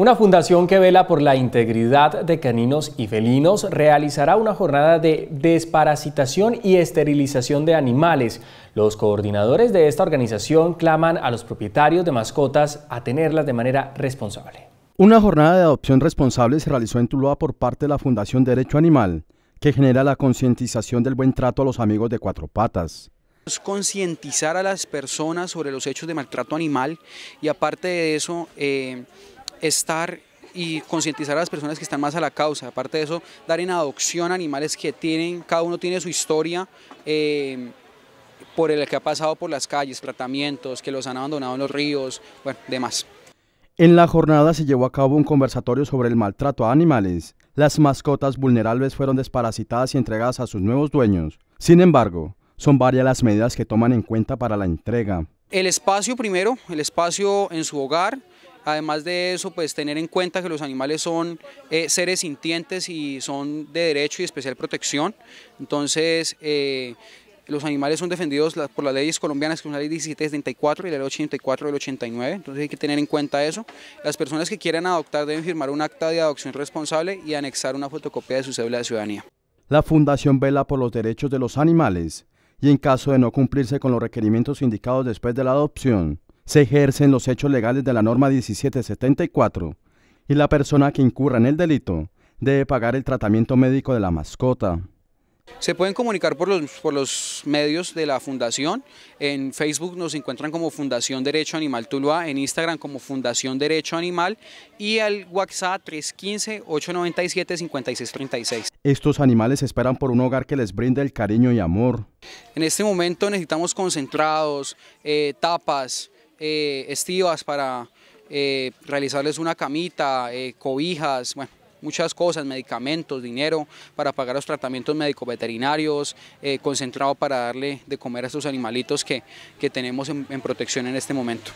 Una fundación que vela por la integridad de caninos y felinos realizará una jornada de desparasitación y esterilización de animales. Los coordinadores de esta organización claman a los propietarios de mascotas a tenerlas de manera responsable. Una jornada de adopción responsable se realizó en Tuluá por parte de la Fundación Derecho Animal, que genera la concientización del buen trato a los amigos de cuatro patas concientizar a las personas sobre los hechos de maltrato animal y aparte de eso eh, estar y concientizar a las personas que están más a la causa. Aparte de eso, dar en adopción animales que tienen, cada uno tiene su historia eh, por el que ha pasado por las calles, tratamientos, que los han abandonado en los ríos, bueno, demás. En la jornada se llevó a cabo un conversatorio sobre el maltrato a animales. Las mascotas vulnerables fueron desparasitadas y entregadas a sus nuevos dueños. Sin embargo, son varias las medidas que toman en cuenta para la entrega. El espacio primero, el espacio en su hogar, Además de eso, pues tener en cuenta que los animales son eh, seres sintientes y son de derecho y especial protección. Entonces, eh, los animales son defendidos por las leyes colombianas, que son la ley 1774 y la ley 84 del 89, entonces hay que tener en cuenta eso. Las personas que quieran adoptar deben firmar un acta de adopción responsable y anexar una fotocopia de su cédula de ciudadanía. La Fundación vela por los derechos de los animales y en caso de no cumplirse con los requerimientos indicados después de la adopción, se ejercen los hechos legales de la norma 1774 y la persona que incurra en el delito debe pagar el tratamiento médico de la mascota. Se pueden comunicar por los, por los medios de la fundación. En Facebook nos encuentran como Fundación Derecho Animal Tuluá, en Instagram como Fundación Derecho Animal y al WhatsApp 315-897-5636. Estos animales esperan por un hogar que les brinde el cariño y amor. En este momento necesitamos concentrados, eh, tapas, eh, estivas para eh, realizarles una camita, eh, cobijas, bueno, muchas cosas, medicamentos, dinero para pagar los tratamientos médico veterinarios, concentrado para darle de comer a estos animalitos que, tenemos en protección en este momento.